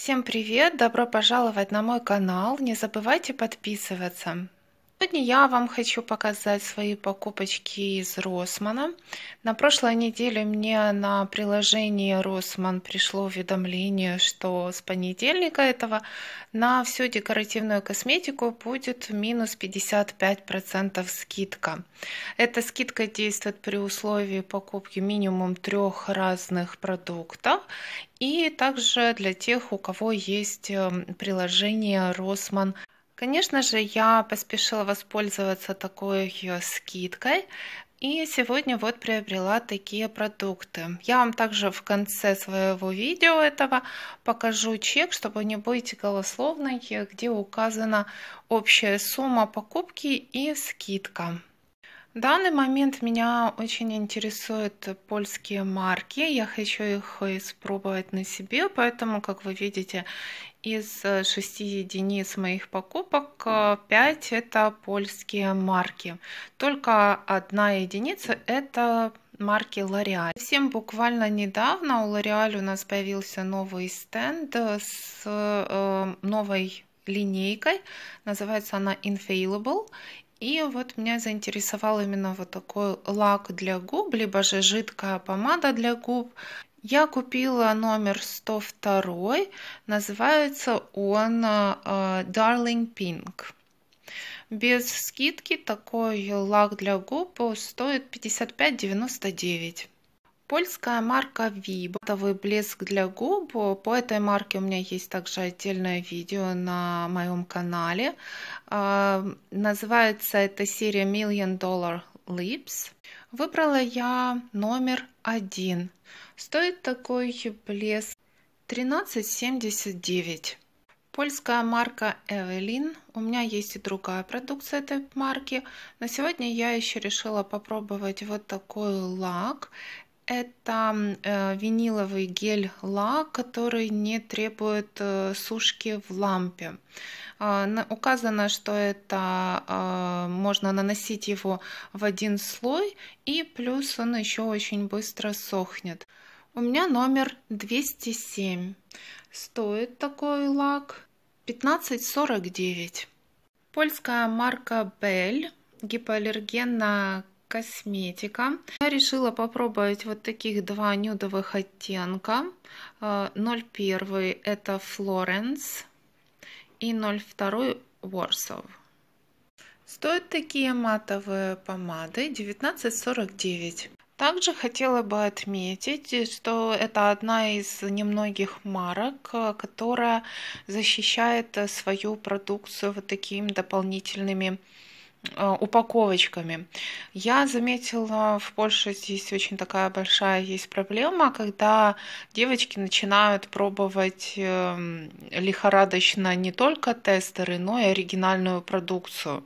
Всем привет! Добро пожаловать на мой канал. Не забывайте подписываться. Сегодня я вам хочу показать свои покупочки из Росмана. На прошлой неделе мне на приложение Росман пришло уведомление, что с понедельника этого на всю декоративную косметику будет минус 55% скидка. Эта скидка действует при условии покупки минимум трех разных продуктов и также для тех, у кого есть эм, приложение Росман Конечно же, я поспешила воспользоваться такой ее скидкой, и сегодня вот приобрела такие продукты. Я вам также в конце своего видео этого покажу чек, чтобы не быть голословной, где указана общая сумма покупки и скидка. В данный момент меня очень интересуют польские марки. Я хочу их испробовать на себе, поэтому, как вы видите, из 6 единиц моих покупок 5 э, это польские марки. Только одна единица это марки L'Oreal. Всем буквально недавно у L'Oreal у нас появился новый стенд с э, новой линейкой. Называется она Infallible. И вот меня заинтересовал именно вот такой лак для губ, либо же жидкая помада для губ. Я купила номер 102, называется он э, Darling Pink. Без скидки такой лак для губ стоит 55,99. Польская марка Vib. Матовый блеск для губ. По этой марке у меня есть также отдельное видео на моем канале. А, называется эта серия Million Dollar Lips. Выбрала я номер один. Стоит такой блеск 1379. Польская марка Evelyn. У меня есть и другая продукция этой марки. На сегодня я еще решила попробовать вот такой лак. Это э, виниловый гель-лак, который не требует э, сушки в лампе. Э, указано, что это можно наносить его в один слой и плюс он еще очень быстро сохнет. У меня номер 207. Стоит такой лак 15,49. Польская марка Bell гипоаллергенно косметика. Я решила попробовать вот таких два нюдовых оттенка. 01 э, это Florence и 02 Warsaw. Стоят такие матовые помады 19,49. Также хотела бы отметить, что это одна из немногих марок, э, которая защищает э, свою продукцию вот такими дополнительными Э, упаковочками. Я заметила, в Польше здесь очень такая большая есть проблема, когда девочки начинают пробовать эм, лихорадочно не только тестеры, но и оригинальную продукцию.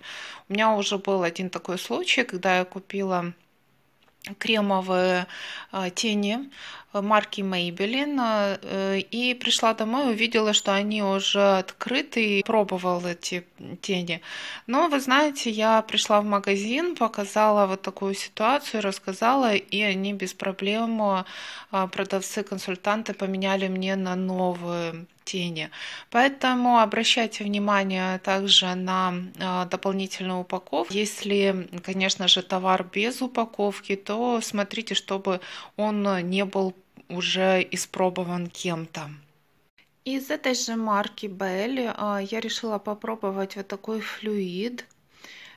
У меня уже был один такой случай, когда я купила кремовые а, тени э, марки Maybelline э, и пришла домой увидела, что они уже открыты и пробовала эти тени. Но вы знаете, я пришла в магазин, показала вот такую ситуацию, рассказала, и они без проблем, а, продавцы-консультанты поменяли мне на новые тени. Поэтому обращайте внимание также на а, дополнительную упаковку. Если, конечно же, товар без упаковки, то смотрите, чтобы он не был уже испробован кем-то. Из этой же марки Белли а, я решила попробовать вот такой флюид.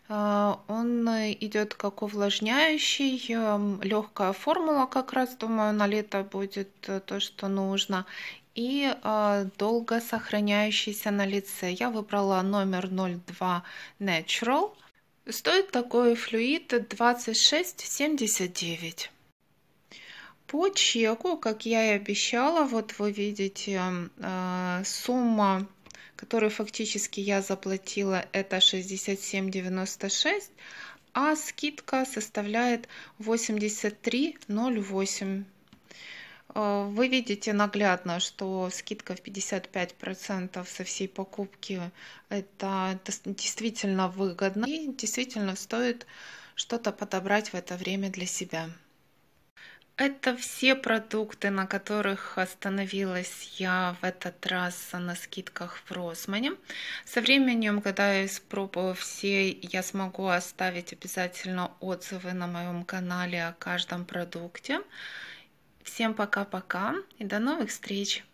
А, он идет как увлажняющий, легкая формула как раз, думаю, на лето будет то, что нужно и а, долго сохраняющийся на лице. Я выбрала номер 02 Natural. Стоит такой флюид 26,79. По чеку, как я и обещала, вот вы видите, а, сумма, которую фактически я заплатила, это 67,96 а скидка составляет 83,08. Э, вы видите наглядно, что скидка в 55% со всей покупки это действительно выгодно и действительно стоит что-то подобрать в это время для себя. Это все продукты, на которых остановилась я в этот раз на скидках в Росмане. Со временем, когда я испробую все, я смогу оставить обязательно отзывы на моем канале о каждом продукте. Всем пока-пока и до новых встреч!